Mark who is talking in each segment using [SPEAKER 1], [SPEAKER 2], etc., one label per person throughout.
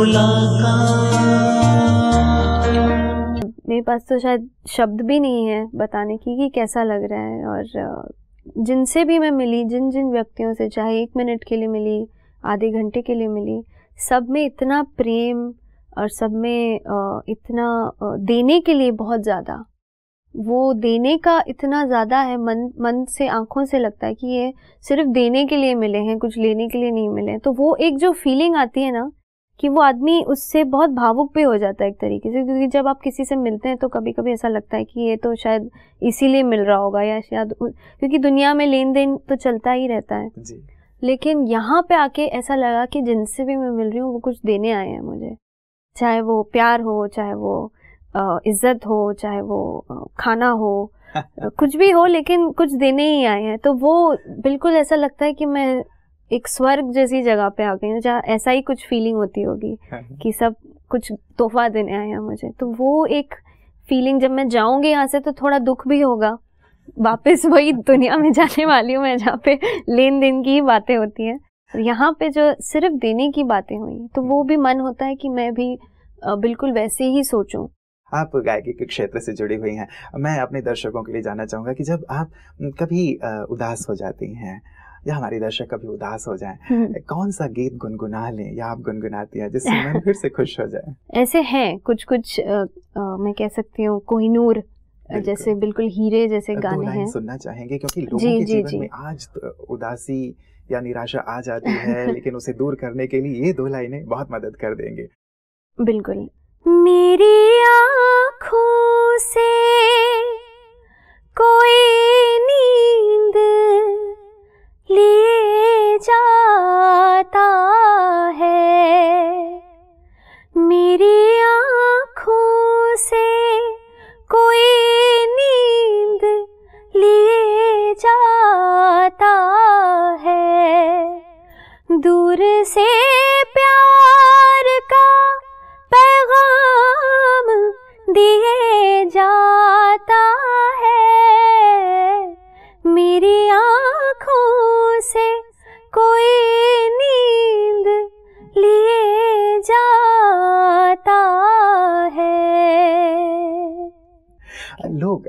[SPEAKER 1] मुलाकात मेरे पास तो शायद शब्द भी नहीं है बताने की कि कैसा लग रहा है और जिनसे भी मैं मिली जिन जिन व्यक्तियों से चाहे एक मिनट के लिए मिली आधे घंटे के लिए मिली सब में इतना प्रेम और सब में इतना देने के लिए बहुत ज़्यादा वो देने का इतना ज़्यादा है मन मन से आंखों से लगता है कि ये सिर्फ देने के लिए मिले हैं कुछ लेने के लिए नहीं मिले हैं तो वो एक जो फीलिंग आती है ना कि वो आदमी उससे बहुत भावुक भी हो जाता है एक तरीके से क्योंकि जब आप किसी से मिलते हैं तो कभी कभी ऐसा लगता है कि ये तो शायद इसीलिए मिल रहा होगा या शायद क्योंकि दुनिया में लेन देन तो चलता ही रहता है जी। लेकिन यहाँ पे आके ऐसा लगा कि जिनसे भी मैं मिल रही हूँ वो कुछ देने आए हैं मुझे चाहे वो प्यार हो चाहे वो इज्जत हो चाहे वो खाना हो कुछ भी हो लेकिन कुछ देने ही आए हैं तो वो बिल्कुल ऐसा लगता है कि मैं एक स्वर्ग जैसी जगह पे आ गई हूँ जहाँ ऐसा ही कुछ फीलिंग होती होगी हाँ, हाँ। कि सब कुछ तोहफा देने आए हैं मुझे तो वो एक फीलिंग जब मैं जाऊँगी यहाँ से तो थोड़ा दुख भी होगा वापस वही दुनिया में जाने वाली हूँ मैं जहाँ पे लेन देन की ही बातें होती हैं यहाँ पे जो सिर्फ देने की बातें हुई तो वो भी मन होता है कि मैं भी बिल्कुल वैसे ही सोचूं
[SPEAKER 2] आप गायकी के क्षेत्र से जुड़ी हुई हैं मैं अपने दर्शकों के लिए जानना चाहूँगा कि जब आप कभी उदास हो जाती हैं या हमारे दर्शक कभी उदास हो जाए हम्म। कौन सा गीत गुनगुना लें या आप गुनगुनाती हैं जिससे मन फिर से खुश हो जाए
[SPEAKER 1] ऐसे हैं कुछ कुछ आ, आ, मैं कह सकती हूँ कोहिनूर बिल्कुल। जैसे बिल्कुल हीरे जैसे गाने हैं सुनना चाहेंगे
[SPEAKER 2] क्योंकि लोगों जी, के जी, जीवन जी. में आज तो उदासी या निराशा आ जाती है लेकिन उसे दूर करने के लिए ये दो लाइनें बहुत मदद कर देंगे
[SPEAKER 3] बिल्कुल मेरी आँखों से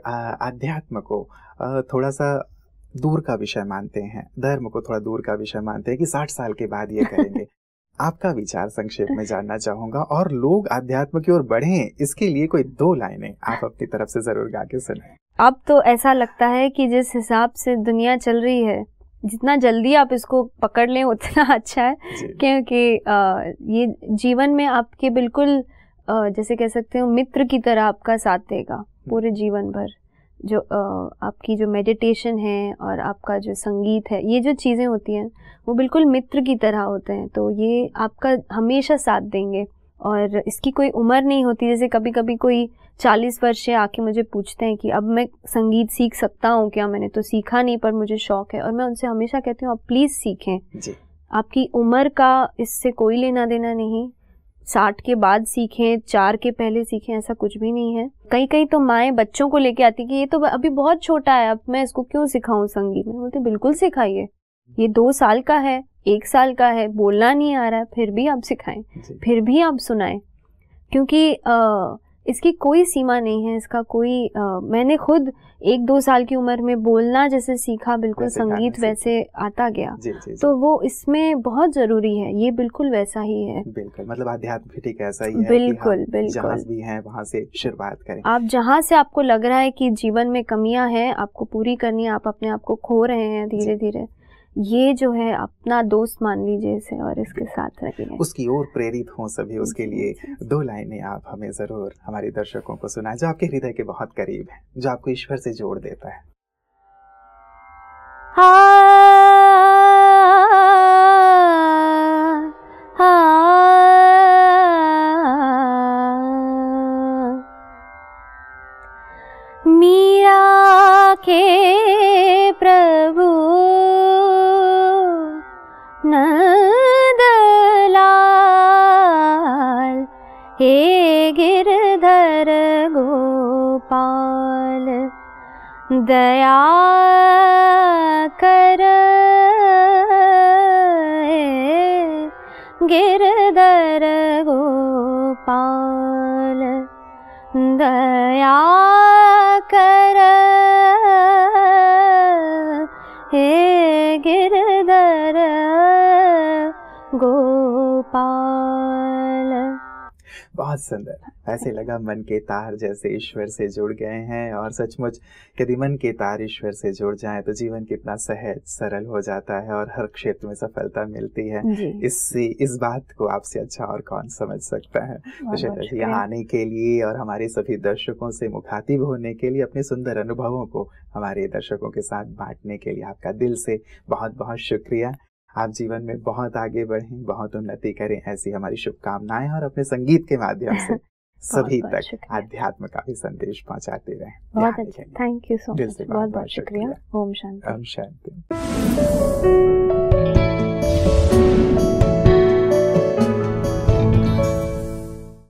[SPEAKER 2] आध्यात्म को थोड़ा सा दूर का विषय मानते हैं धर्म को थोड़ा दूर का विषय मानते हैं कि साठ साल के बाद ये करेंगे आपका विचार संक्षेप में जानना चाहूंगा और लोग अध्यात्म की ओर बढ़े इसके लिए कोई दो लाइनें आप अपनी तरफ से जरूर गा के सुने
[SPEAKER 1] अब तो ऐसा लगता है कि जिस हिसाब से दुनिया चल रही है जितना जल्दी आप इसको पकड़ लें उतना अच्छा है क्योंकि ये जीवन में आपके बिल्कुल जैसे कह सकते हो मित्र की तरह आपका साथ देगा पूरे जीवन भर जो आपकी जो मेडिटेशन है और आपका जो संगीत है ये जो चीज़ें होती हैं वो बिल्कुल मित्र की तरह होते हैं तो ये आपका हमेशा साथ देंगे और इसकी कोई उम्र नहीं होती जैसे कभी कभी कोई चालीस वर्ष से आके मुझे पूछते हैं कि अब मैं संगीत सीख सकता हूँ क्या मैंने तो सीखा नहीं पर मुझे शौक है और मैं उनसे हमेशा कहती हूँ आप प्लीज़ सीखें जी। आपकी उम्र का इससे कोई लेना देना नहीं साठ के बाद सीखें चार के पहले सीखें ऐसा कुछ भी नहीं है कहीं कहीं तो माएँ बच्चों को लेके आती कि ये तो अभी बहुत छोटा है अब मैं इसको क्यों सिखाऊं संगीत में बोलते बिल्कुल सिखाइए ये दो साल का है एक साल का है बोलना नहीं आ रहा है फिर भी आप सिखाएं फिर भी आप सुनाएं क्योंकि आ, इसकी कोई सीमा नहीं है इसका कोई आ, मैंने खुद एक दो साल की उम्र में बोलना जैसे सीखा बिल्कुल वैसे संगीत वैसे आता गया जी, जी, जी. तो वो इसमें बहुत जरूरी है ये बिल्कुल वैसा ही है
[SPEAKER 2] बिल्कुल मतलब आध्यात्म ठीक ऐसा ही है बिल्कुल हाँ, बिल्कुल भी है वहाँ से शुरुआत करें
[SPEAKER 1] आप जहाँ से आपको लग रहा है कि जीवन में कमियाँ हैं आपको पूरी करनी है आप अपने आप को खो रहे हैं धीरे धीरे ये जो है अपना दोस्त मान लीजिए इसे और इसके साथ रहिए
[SPEAKER 2] उसकी ओर प्रेरित हों सभी उसके लिए दो लाइनें आप हमें ज़रूर हमारे दर्शकों को सुनाएं जो आपके हृदय के बहुत करीब है जो आपको ईश्वर से जोड़ देता है हाँ,
[SPEAKER 3] हाँ, हे गिर्धर गोपाल दया हे गिर्धर दया कर हे गिर
[SPEAKER 2] बहुत सुंदर ऐसे लगा मन के तार जैसे ईश्वर से जुड़ गए हैं और सचमुच यदि मन के तार ईश्वर से जुड़ जाए तो जीवन कितना सहज सरल हो जाता है और हर क्षेत्र में सफलता मिलती है इससे इस बात को आपसे अच्छा और कौन समझ सकता है तो यहाँ आने के लिए और हमारे सभी दर्शकों से मुखातिब होने के लिए अपने सुंदर अनुभवों को हमारे दर्शकों के साथ बांटने के लिए आपका दिल से बहुत बहुत शुक्रिया आप जीवन में बहुत आगे बढ़ें बहुत उन्नति करें ऐसी हमारी शुभकामनाएं और अपने संगीत के माध्यम से सभी तक अध्यात्म का भी संदेश पहुंचाते रहे
[SPEAKER 1] बहुत अच्छा थैंक यू सो मच बहुत बहुत शुक्रिया ओम शांति
[SPEAKER 2] ओम शांति